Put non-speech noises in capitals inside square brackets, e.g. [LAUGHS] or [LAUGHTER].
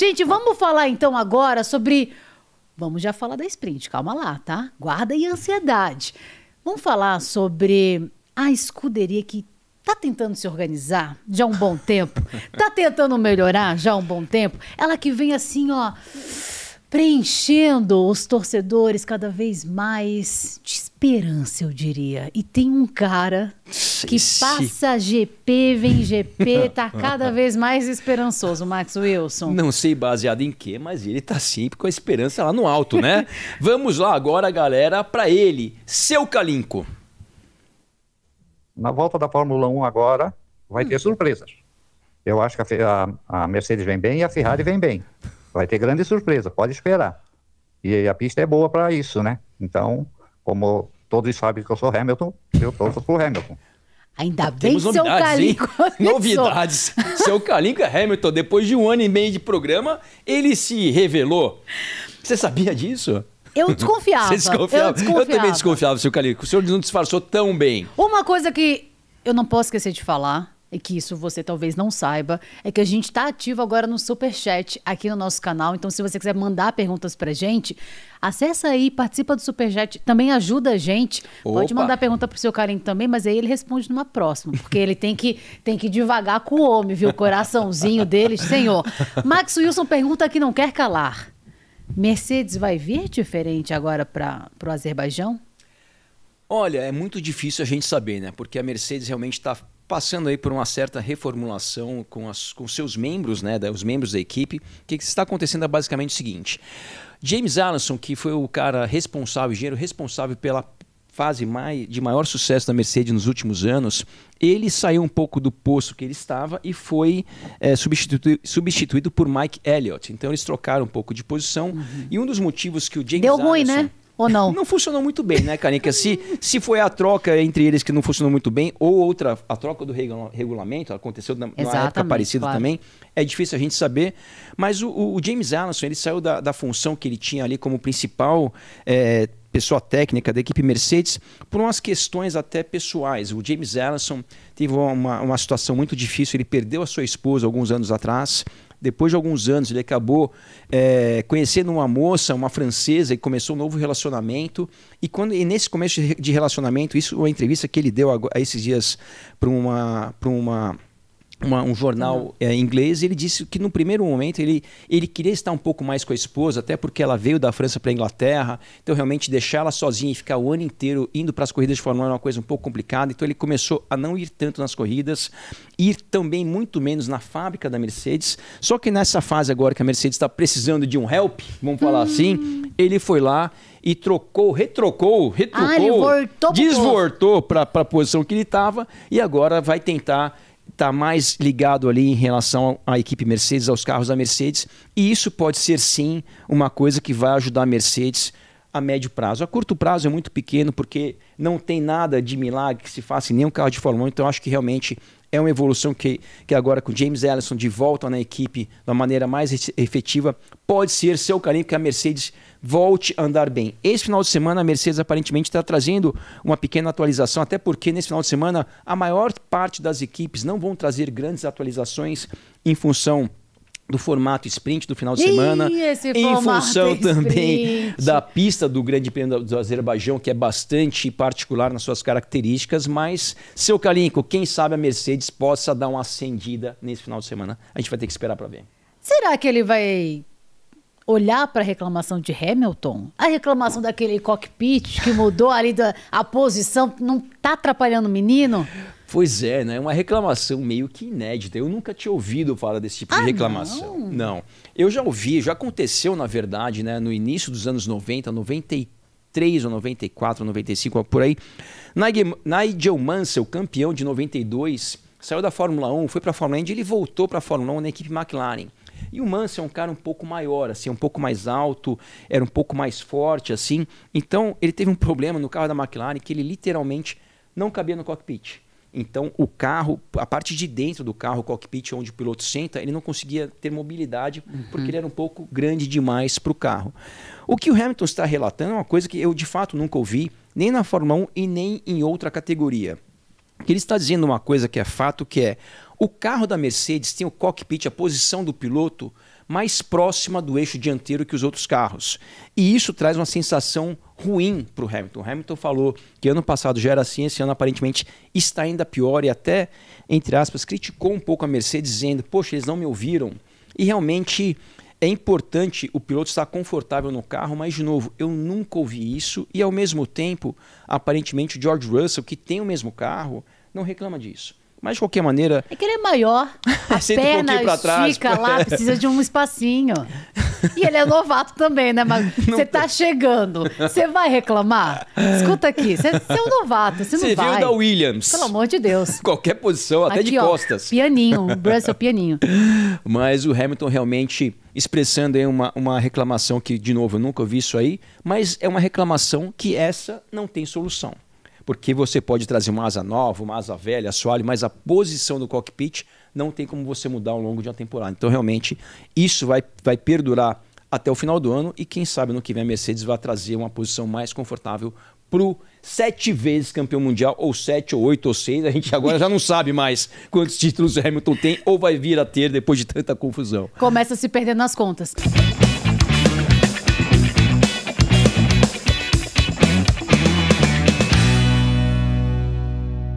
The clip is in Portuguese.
Gente, vamos falar então agora sobre. Vamos já falar da sprint, calma lá, tá? Guarda e ansiedade. Vamos falar sobre a escuderia que tá tentando se organizar já há um bom tempo, tá tentando melhorar já há um bom tempo. Ela que vem assim, ó, preenchendo os torcedores cada vez mais de esperança, eu diria. E tem um cara que passa GP, vem GP, tá [LAUGHS] cada vez mais esperançoso, Max Wilson. Não sei baseado em quê, mas ele tá sempre com a esperança lá no alto, né? [LAUGHS] Vamos lá agora, galera, para ele, seu Calinco. Na volta da Fórmula 1 agora, vai hum. ter surpresas. Eu acho que a, a, Mercedes vem bem e a Ferrari vem bem. Vai ter grande surpresa, pode esperar. E a pista é boa para isso, né? Então, como todos sabem que eu sou Hamilton, eu torço pro Hamilton. Ainda bem Temos que seu Calinco. [LAUGHS] Novidades. seu Calinco é Hamilton. Depois de um ano e meio de programa, ele se revelou. Você sabia disso? Eu desconfiava. [LAUGHS] Você desconfiava? Eu, desconfiava. eu também desconfiava, seu Calinco. O senhor não disfarçou tão bem. Uma coisa que eu não posso esquecer de falar e é que isso você talvez não saiba, é que a gente está ativo agora no Super Chat aqui no nosso canal. Então, se você quiser mandar perguntas para gente, acessa aí, participa do Super Chat, também ajuda a gente. Opa. Pode mandar pergunta para o seu carinho também, mas aí ele responde numa próxima, porque ele tem que tem que devagar com o homem, viu? O coraçãozinho dele, senhor. Max Wilson pergunta que não quer calar. Mercedes vai vir diferente agora para o Azerbaijão? Olha, é muito difícil a gente saber, né? Porque a Mercedes realmente está passando aí por uma certa reformulação com, as, com seus membros, né, os membros da equipe. O que, que está acontecendo é basicamente o seguinte. James Allison, que foi o cara responsável, o engenheiro responsável pela fase mai, de maior sucesso da Mercedes nos últimos anos, ele saiu um pouco do posto que ele estava e foi é, substituído, substituído por Mike Elliott. Então eles trocaram um pouco de posição uhum. e um dos motivos que o James Deu Allison, ruim, né? Ou não? Não funcionou muito bem, né, que se, se foi a troca entre eles que não funcionou muito bem, ou outra, a troca do regulamento, aconteceu na, época parecida claro. também, é difícil a gente saber. Mas o, o James Allison, ele saiu da, da, função que ele tinha ali como principal é, pessoa técnica da equipe Mercedes, por umas questões até pessoais. O James Ellison teve uma, uma situação muito difícil, ele perdeu a sua esposa alguns anos atrás. Depois de alguns anos, ele acabou é, conhecendo uma moça, uma francesa, e começou um novo relacionamento. E, quando, e nesse começo de relacionamento, isso uma entrevista que ele deu a, a esses dias para uma, pra uma uma, um jornal é, inglês, e ele disse que no primeiro momento ele, ele queria estar um pouco mais com a esposa, até porque ela veio da França para a Inglaterra, então realmente deixar ela sozinha e ficar o ano inteiro indo para as corridas de Fórmula 1 era é uma coisa um pouco complicada, então ele começou a não ir tanto nas corridas, ir também muito menos na fábrica da Mercedes, só que nessa fase agora que a Mercedes está precisando de um help, vamos falar hum. assim, ele foi lá e trocou, retrocou, retrucou, ah, desvortou para a posição que ele estava e agora vai tentar está mais ligado ali em relação à equipe Mercedes, aos carros da Mercedes. E isso pode ser sim uma coisa que vai ajudar a Mercedes a médio prazo. A curto prazo é muito pequeno porque não tem nada de milagre que se faça em nenhum carro de Fórmula 1, então acho que realmente é uma evolução que, que agora com James Ellison de volta na equipe da maneira mais efetiva pode ser seu carinho, porque a Mercedes volte a andar bem. Esse final de semana, a Mercedes aparentemente está trazendo uma pequena atualização, até porque nesse final de semana a maior parte das equipes não vão trazer grandes atualizações em função do formato sprint do final de semana, Ih, em função [LAUGHS] também da pista do Grande Prêmio do Azerbaijão, que é bastante particular nas suas características, mas, seu Kalinko, quem sabe a Mercedes possa dar uma acendida nesse final de semana. A gente vai ter que esperar para ver. Será que ele vai olhar para a reclamação de Hamilton, a reclamação daquele cockpit que mudou ali da, a posição, não tá atrapalhando o menino? Pois é, né? Uma reclamação meio que inédita. Eu nunca tinha ouvido falar desse tipo ah, de reclamação. Não. não. Eu já ouvi, já aconteceu, na verdade, né, no início dos anos 90, 93 ou 94, 95, por aí. Nigel Mansell, campeão de 92, saiu da Fórmula 1, foi para a Fórmula Indy, ele voltou para a Fórmula 1 na equipe McLaren. E o Manso é um cara um pouco maior, assim, é um pouco mais alto, era um pouco mais forte, assim. Então ele teve um problema no carro da McLaren que ele literalmente não cabia no cockpit. Então o carro, a parte de dentro do carro, o cockpit onde o piloto senta, ele não conseguia ter mobilidade uhum. porque ele era um pouco grande demais para o carro. O que o Hamilton está relatando é uma coisa que eu de fato nunca ouvi, nem na Fórmula 1 e nem em outra categoria. Ele está dizendo uma coisa que é fato, que é o carro da Mercedes tem o cockpit, a posição do piloto, mais próxima do eixo dianteiro que os outros carros. E isso traz uma sensação ruim para o Hamilton. O Hamilton falou que ano passado já era assim, esse ano aparentemente está ainda pior e até, entre aspas, criticou um pouco a Mercedes, dizendo: Poxa, eles não me ouviram. E realmente é importante o piloto estar confortável no carro, mas de novo, eu nunca ouvi isso e ao mesmo tempo, aparentemente o George Russell, que tem o mesmo carro, não reclama disso. Mas de qualquer maneira. É que ele é maior. [LAUGHS] A perna um trás, lá, precisa de um espacinho. E ele é novato também, né? Mas [LAUGHS] você tá chegando. Você vai reclamar? Escuta aqui, você é um novato, você não vai. Você veio da Williams. Pelo amor de Deus. [LAUGHS] Qualquer posição, até aqui, de ó, costas. Pianinho, um Russell é pianinho. Mas o Hamilton realmente expressando aí uma, uma reclamação que, de novo, eu nunca vi isso aí, mas é uma reclamação que essa não tem solução porque você pode trazer uma asa nova, uma asa velha, assoalho, mas a posição do cockpit não tem como você mudar ao longo de uma temporada. Então, realmente, isso vai, vai perdurar até o final do ano e quem sabe no que vem a Mercedes vai trazer uma posição mais confortável para o sete vezes campeão mundial, ou sete, ou oito, ou seis, a gente agora já não sabe mais quantos títulos o Hamilton tem ou vai vir a ter depois de tanta confusão. Começa a se perder nas contas.